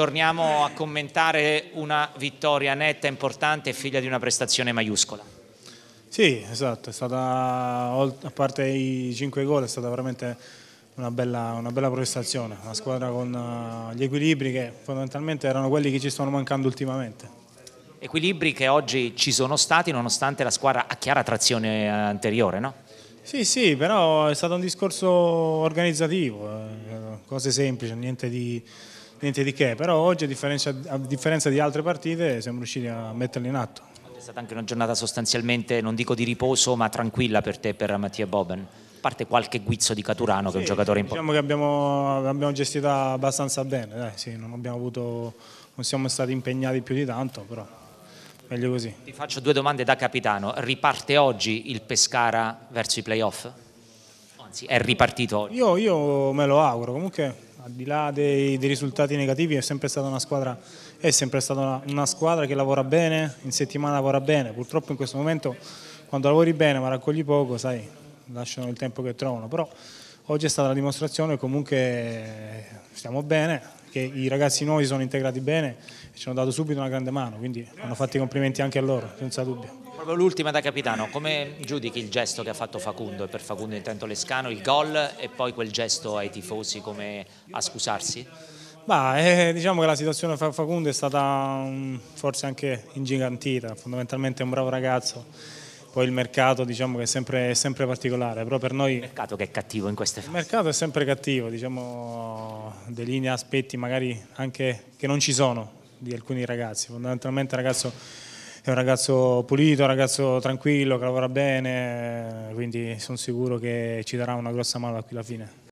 torniamo a commentare una vittoria netta, importante figlia di una prestazione maiuscola. Sì, esatto, è stata, a parte i cinque gol, è stata veramente una bella, una bella prestazione, una squadra con eh, gli equilibri che fondamentalmente erano quelli che ci stanno mancando ultimamente. Equilibri che oggi ci sono stati nonostante la squadra a chiara trazione eh, anteriore, no? Sì, sì, però è stato un discorso organizzativo, eh, cose semplici, niente di niente di che, però oggi a differenza, a differenza di altre partite siamo riusciti a metterli in atto. È stata anche una giornata sostanzialmente, non dico di riposo, ma tranquilla per te e per Mattia Boben parte qualche guizzo di Caturano sì, che è un giocatore importante. Diciamo che abbiamo, abbiamo gestita abbastanza bene, dai, sì, non, avuto, non, siamo stati impegnati più di tanto, però meglio così. Ti faccio due domande da capitano, riparte oggi il Pescara verso i playoff? anzi è ripartito oggi? Io, io me lo auguro, comunque al di là dei, dei risultati negativi è sempre stata una squadra è sempre stata una, una, squadra che lavora bene, in settimana lavora bene, purtroppo in questo momento quando lavori bene ma raccogli poco, sai, lasciano il tempo che trovano, però oggi è stata la dimostrazione che comunque stiamo bene, che i ragazzi nuovi sono integrati bene e ci hanno dato subito una grande mano, quindi hanno fatto i complimenti anche a loro, senza dubbio. Proprio l'ultima da capitano, come giudichi il gesto che ha fatto Facundo e per Facundo intento Lescano, il gol e poi quel gesto ai tifosi come a scusarsi? Bah, eh, diciamo che la situazione per Facundo è stata um, forse anche ingigantita, fondamentalmente è un bravo ragazzo poi il mercato diciamo che è sempre, è sempre particolare, però per noi... Il mercato che è cattivo in queste fasi. Il mercato è sempre cattivo, diciamo, delinea aspetti magari anche che non ci sono di alcuni ragazzi, fondamentalmente il ragazzo è un ragazzo pulito, un ragazzo tranquillo, che lavora bene, quindi sono sicuro che ci darà una grossa mano qui alla fine.